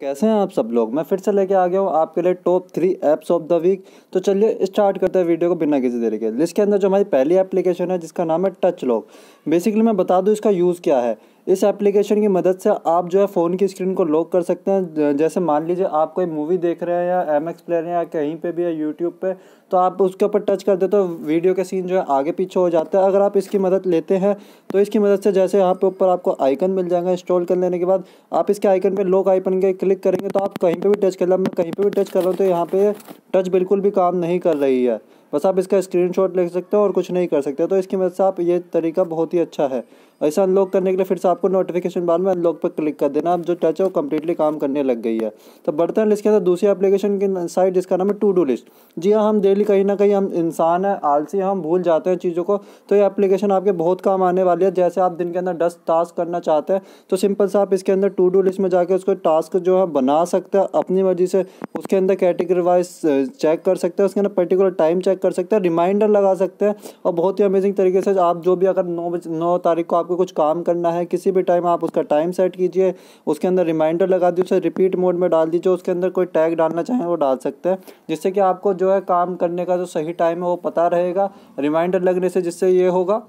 कैसे हैं आप सब लोग मैं फिर से लेके आ गया हूँ आपके लिए top three apps of the week तो चलिए स्टार्ट करते हैं वीडियो को बिना किसी देर के लिस्ट के अंदर जो हमारी पहली एप्लीकेशन है जिसका नाम है टच लॉक बेसिकली मैं बता दूँ इसका यूज़ क्या है इस एप्लीकेशन की मदद से आप जो है फ़ोन की स्क्रीन को लॉक कर सकते हैं जैसे मान लीजिए आप कोई मूवी देख रहे हैं या एम एक्स प्लेयर या कहीं पे भी या यूट्यूब पे तो आप उसके ऊपर टच कर दे तो वीडियो के सीन जो है आगे पीछे हो जाता है अगर आप इसकी मदद लेते हैं तो इसकी मदद से जैसे यहाँ पे ऊपर आपको आइकन मिल जाएगा इंस्टॉल कर लेने के बाद आप इसके आइकन पर लॉक आइकन के क्लिक करेंगे तो आप कहीं पर भी टच कर लें मैं कहीं पर भी टच कर रहा हूँ तो यहाँ पर टच बिल्कुल भी काम नहीं कर रही है बस आप इसका स्क्रीनशॉट ले सकते हो और कुछ नहीं कर सकते तो इसकी मदद से आप ये तरीका बहुत ही अच्छा है ऐसा अनलॉक करने के लिए फिर से आपको नोटिफिकेशन बार में अनलॉक पर क्लिक कर देना आप जो टच है वो कम्प्लीटली काम करने लग गई है तो बर्तन लिस्ट के अंदर दूसरी एप्लीकेशन की साइट जिसका नाम है टू डू लिस्ट जी हाँ हम डेली कहीं ना कहीं हम इंसान हैं आलसी हम भूल जाते हैं चीज़ों को तो ये एप्लीकेशन आपके बहुत काम आने वाली है जैसे आप दिन के अंदर डस्ट टास्क करना चाहते हैं तो सिंपल से आप इसके अंदर टू डू लिस्ट में जाकर उसको टास्क जो है बना सकते हैं अपनी मर्जी से उसके अंदर कैटेगरी वाइज चेक कर सकते हैं उसके अंदर पर्टिकुलर टाइम चेक कर सकते हैं रिमाइंडर लगा सकते हैं और बहुत ही अमेजिंग तरीके से आप जो भी अगर नौ बज नौ तारीख को आपको कुछ काम करना है किसी भी टाइम आप उसका टाइम सेट कीजिए उसके अंदर रिमाइंडर लगा दीजिए उसे रिपीट मोड में डाल दीजिए उसके अंदर कोई टैग डालना चाहें वो डाल सकते हैं जिससे कि आपको जो है काम करने का जो सही टाइम है वो पता रहेगा रिमाइंडर लगने से जिससे ये होगा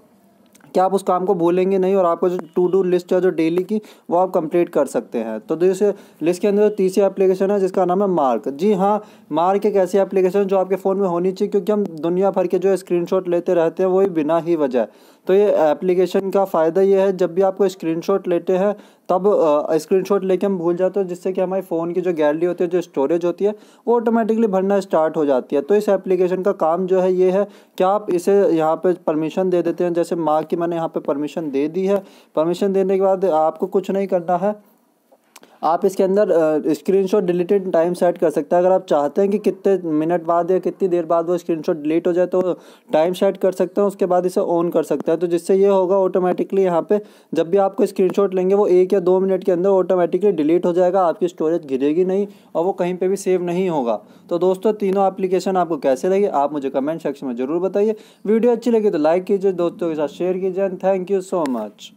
क्या आप उस काम को भूलेंगे नहीं और आपको जो टू डू लिस्ट है जो डेली की वो आप कंप्लीट कर सकते हैं तो दूसरे लिस्ट के अंदर जो तीसरी एप्लीकेशन है जिसका नाम है मार्क जी हाँ मार्क एक ऐसी एप्लीकेशन जो आपके फ़ोन में होनी चाहिए क्योंकि हम दुनिया भर के जो शॉट लेते रहते हैं वही बिना ही वजह तो ये एप्लीकेशन का फ़ायदा ये है जब भी आपको स्क्रीन लेते हैं तब स्क्रीनशॉट लेके हम भूल जाते हैं जिससे कि हमारे फ़ोन की जो गैलरी होती है जो स्टोरेज होती है वो ऑटोमेटिकली भरना स्टार्ट हो जाती है तो इस एप्लीकेशन का काम जो है ये है कि आप इसे यहाँ पर परमिशन दे देते हैं जैसे माँ की मैंने यहाँ पर परमिशन दे दी है परमिशन देने के बाद आपको कुछ नहीं करना है आप इसके अंदर स्क्रीनशॉट डिलीटेड टाइम सेट कर सकते हैं अगर आप चाहते हैं कि कितने मिनट बाद या कितनी देर बाद वो स्क्रीनशॉट डिलीट हो जाए तो टाइम सेट कर सकते हैं उसके बाद इसे ऑन कर सकते हैं तो जिससे ये होगा ऑटोमेटिकली यहाँ पे जब भी आपको शॉट लेंगे वो एक या दो मिनट के अंदर ऑटोमेटिकली डिलीट हो जाएगा आपकी स्टोरेज गिरेगी नहीं और वो कहीं पर भी सेव नहीं होगा तो दोस्तों तीनों एप्लीकेशन आपको कैसे लगे आप मुझे कमेंट सेक्शन में ज़रूर बताइए वीडियो अच्छी लगी तो लाइक कीजिए दोस्तों के साथ शेयर कीजिए थैंक यू सो मच